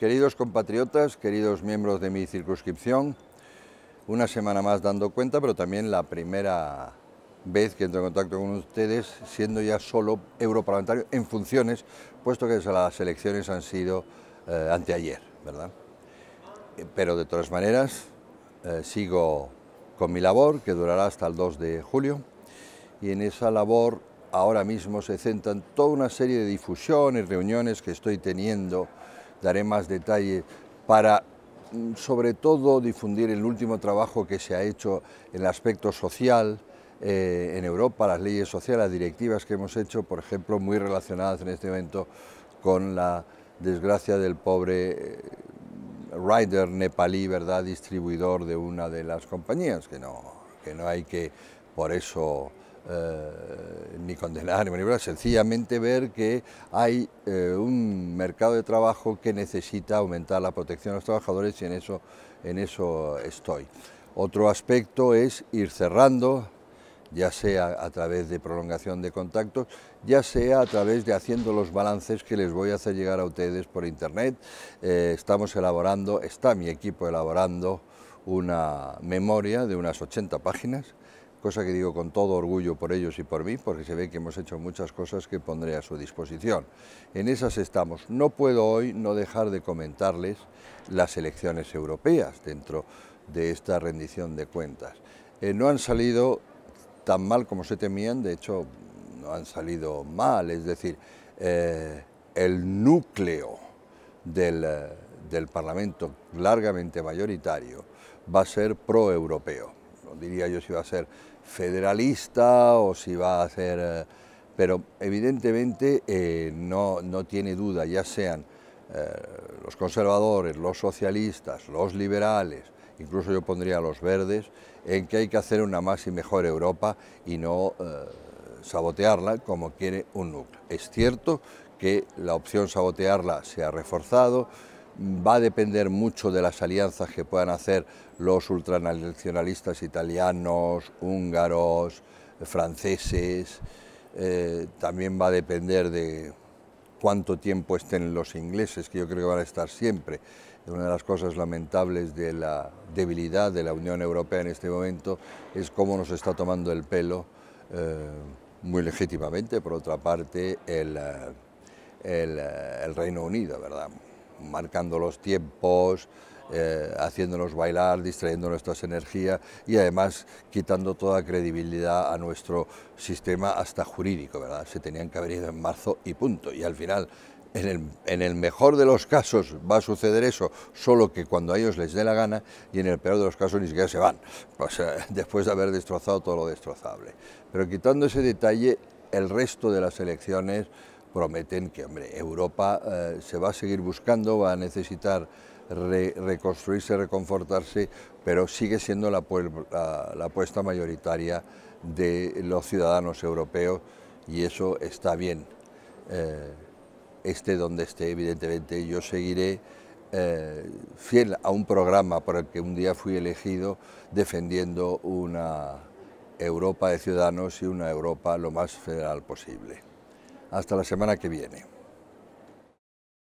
Queridos compatriotas, queridos miembros de mi circunscripción, una semana más dando cuenta, pero también la primera vez que entro en contacto con ustedes, siendo ya solo europarlamentario en funciones, puesto que las elecciones han sido eh, anteayer, ¿verdad? Eh, pero de todas maneras, eh, sigo con mi labor, que durará hasta el 2 de julio, y en esa labor ahora mismo se centran toda una serie de difusiones, reuniones que estoy teniendo daré más detalle, para mm, sobre todo difundir el último trabajo que se ha hecho en el aspecto social, eh, en Europa, las leyes sociales, las directivas que hemos hecho, por ejemplo, muy relacionadas en este momento con la desgracia del pobre Ryder eh, rider nepalí, ¿verdad?, distribuidor de una de las compañías, que no, que no hay que por eso eh, ni condenar ni manipular, sencillamente ver que hay eh, un mercado de trabajo que necesita aumentar la protección a los trabajadores y en eso, en eso estoy. Otro aspecto es ir cerrando, ya sea a través de prolongación de contactos, ya sea a través de haciendo los balances que les voy a hacer llegar a ustedes por internet. Eh, estamos elaborando, está mi equipo elaborando una memoria de unas 80 páginas cosa que digo con todo orgullo por ellos y por mí, porque se ve que hemos hecho muchas cosas que pondré a su disposición. En esas estamos. No puedo hoy no dejar de comentarles las elecciones europeas dentro de esta rendición de cuentas. Eh, no han salido tan mal como se temían, de hecho no han salido mal, es decir, eh, el núcleo del, eh, del Parlamento largamente mayoritario va a ser pro-europeo diría yo si va a ser federalista o si va a ser... Eh, pero evidentemente eh, no, tiene duda, ya sean eh, los conservadores, los socialistas, los liberales, incluso yo pondría los verdes, en que hay que hacer una más y mejor Europa y no sabotearla como quiere un núcleo. Es cierto que la opción sabotearla se ha reforzado, va a depender mucho de las alianzas que puedan hacer los ultranacionalistas italianos, húngaros, franceses. Eh, también va a depender de cuánto tiempo estén los ingleses, que yo creo que van a estar siempre. Una de las cosas lamentables de la debilidad de la Unión Europea en este momento es cómo nos está tomando el pelo, eh, muy legítimamente, por otra parte, el, eh, el Reino Unido, ¿verdad? marcando los tiempos, eh, haciéndonos bailar, distrayendo nuestras energías y además quitando toda credibilidad a nuestro sistema hasta jurídico, ¿verdad? Se tenían que haber ido en marzo y punto. Y al final, en el, mejor de los casos va a suceder eso, solo que cuando a ellos les dé la gana y en el peor de los casos ni siquiera se van, después de haber destrozado todo lo destrozable. Pero quitando ese detalle, el resto de las elecciones prometen que Europa eh, se va a seguir buscando, va a necesitar reconstruirse, reconfortarse, pero sigue siendo la, apuesta mayoritaria de los ciudadanos europeos y eso está bien. Eh, esté donde esté, evidentemente, yo seguiré eh, fiel a un programa por el que un día fui elegido defendiendo una Europa de ciudadanos y una Europa lo más federal posible. Hasta la semana que viene.